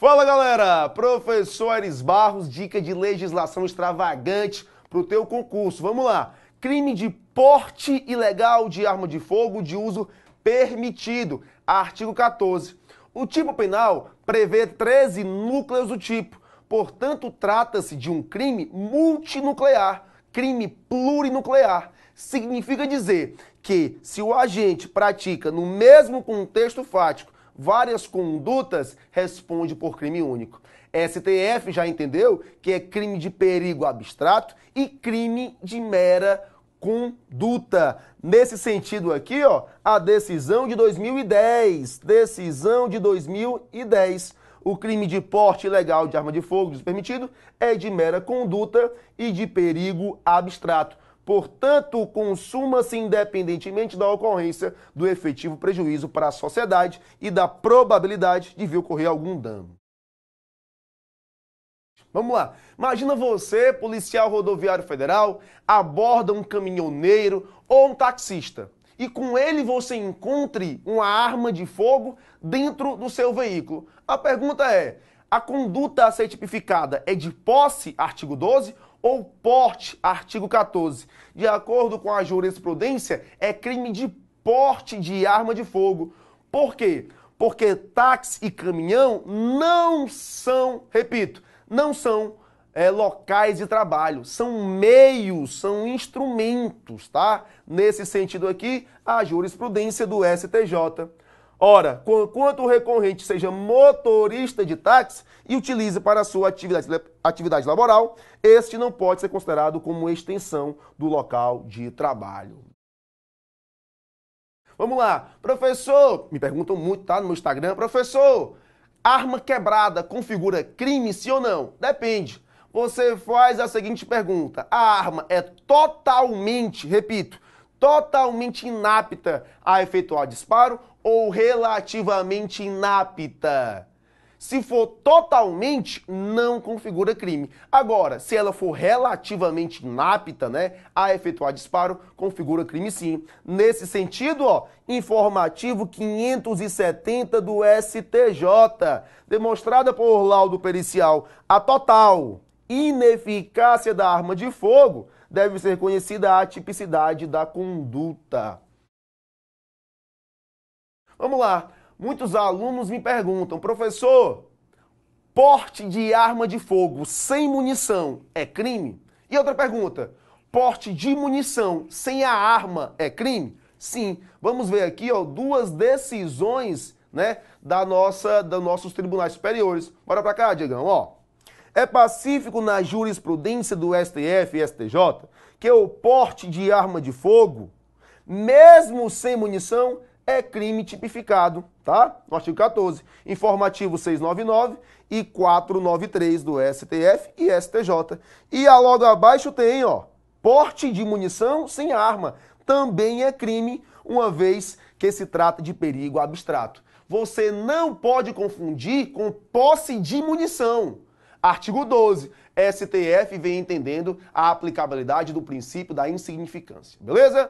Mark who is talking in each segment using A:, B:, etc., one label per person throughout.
A: Fala galera, professor Aires Barros, dica de legislação extravagante para o teu concurso. Vamos lá. Crime de porte ilegal de arma de fogo de uso permitido, artigo 14. O tipo penal prevê 13 núcleos do tipo, portanto trata-se de um crime multinuclear, crime plurinuclear. Significa dizer que se o agente pratica no mesmo contexto fático várias condutas, responde por crime único. STF já entendeu que é crime de perigo abstrato e crime de mera conduta. Nesse sentido aqui, ó, a decisão de 2010, decisão de 2010. O crime de porte ilegal de arma de fogo despermitido é de mera conduta e de perigo abstrato portanto, consuma-se assim, independentemente da ocorrência do efetivo prejuízo para a sociedade e da probabilidade de vir ocorrer algum dano. Vamos lá. Imagina você, policial rodoviário federal, aborda um caminhoneiro ou um taxista e com ele você encontre uma arma de fogo dentro do seu veículo. A pergunta é: a conduta a ser tipificada é de posse, artigo 12, ou porte, artigo 14. De acordo com a jurisprudência, é crime de porte de arma de fogo. Por quê? Porque táxi e caminhão não são, repito, não são é, locais de trabalho, são meios, são instrumentos, tá? Nesse sentido aqui, a jurisprudência do STJ. Ora, quanto o recorrente seja motorista de táxi e utilize para sua atividade, atividade laboral, este não pode ser considerado como extensão do local de trabalho. Vamos lá. Professor, me perguntam muito, tá? No meu Instagram. Professor, arma quebrada configura crime, sim ou não? Depende. Você faz a seguinte pergunta: a arma é totalmente, repito, totalmente inapta a efetuar disparo ou relativamente inapta. Se for totalmente, não configura crime. Agora, se ela for relativamente inapta, né, a efetuar disparo, configura crime sim. Nesse sentido, ó, informativo 570 do STJ, demonstrada por laudo pericial a total ineficácia da arma de fogo, deve ser conhecida a tipicidade da conduta. Vamos lá. Muitos alunos me perguntam, professor, porte de arma de fogo sem munição é crime? E outra pergunta, porte de munição sem a arma é crime? Sim. Vamos ver aqui ó, duas decisões né, da nossa, dos nossos tribunais superiores. Bora pra cá, Diegão, ó. É pacífico na jurisprudência do STF e STJ que o porte de arma de fogo, mesmo sem munição, é crime tipificado, tá? No artigo 14, informativo 699 e 493 do STF e STJ. E a ah, logo abaixo tem, ó, porte de munição sem arma também é crime, uma vez que se trata de perigo abstrato. Você não pode confundir com posse de munição. Artigo 12. STF vem entendendo a aplicabilidade do princípio da insignificância. Beleza?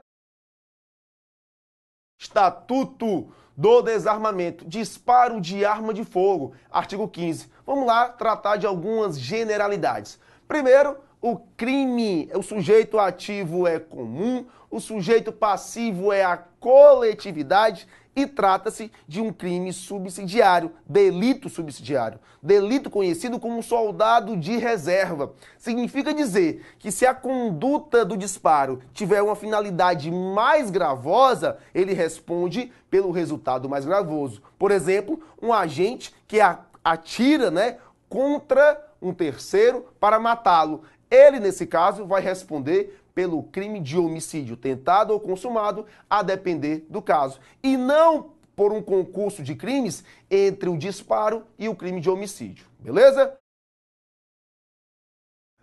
A: Estatuto do Desarmamento, Disparo de Arma de Fogo, artigo 15. Vamos lá tratar de algumas generalidades. Primeiro, o crime, o sujeito ativo é comum, o sujeito passivo é a coletividade e trata-se de um crime subsidiário, delito subsidiário, delito conhecido como soldado de reserva. Significa dizer que se a conduta do disparo tiver uma finalidade mais gravosa, ele responde pelo resultado mais gravoso. Por exemplo, um agente que atira, né, contra um terceiro para matá-lo. Ele, nesse caso, vai responder pelo crime de homicídio tentado ou consumado, a depender do caso, e não por um concurso de crimes entre o disparo e o crime de homicídio, beleza?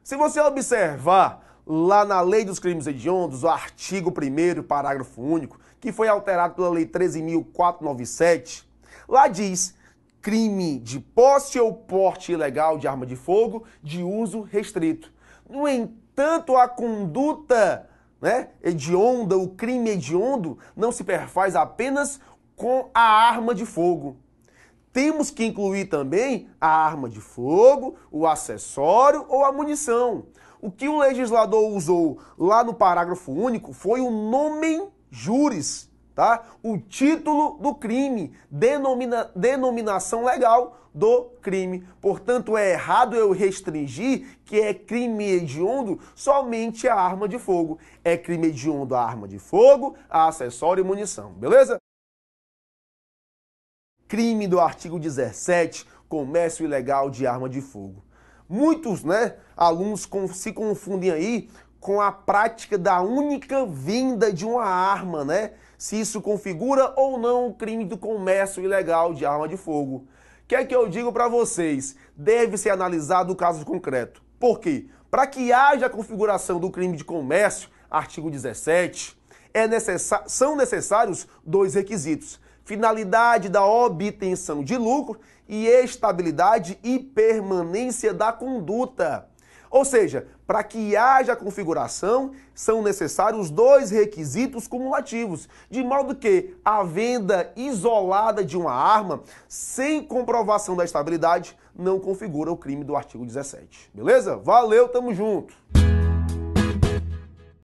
A: Se você observar lá na Lei dos Crimes Hediondos, o artigo 1 parágrafo único, que foi alterado pela Lei 13.497, lá diz crime de posse ou porte ilegal de arma de fogo de uso restrito. No entanto, tanto a conduta né, hedionda, o crime hediondo, não se perfaz apenas com a arma de fogo. Temos que incluir também a arma de fogo, o acessório ou a munição. O que o legislador usou lá no parágrafo único foi o nomen juris, tá? O título do crime, denomina, denominação legal do crime. Portanto, é errado eu restringir que é crime hediondo somente a arma de fogo. É crime hediondo a arma de fogo, a acessório e munição, beleza? Crime do artigo 17, comércio ilegal de arma de fogo. Muitos, né, alunos se confundem aí com a prática da única vinda de uma arma, né? Se isso configura ou não o crime do comércio ilegal de arma de fogo. O que é que eu digo para vocês? Deve ser analisado o caso concreto. Por quê? Para que haja a configuração do crime de comércio, artigo 17, é necessa são necessários dois requisitos: finalidade da obtenção de lucro e estabilidade e permanência da conduta. Ou seja, para que haja configuração, são necessários dois requisitos cumulativos, de modo que a venda isolada de uma arma, sem comprovação da estabilidade, não configura o crime do artigo 17. Beleza? Valeu, tamo junto!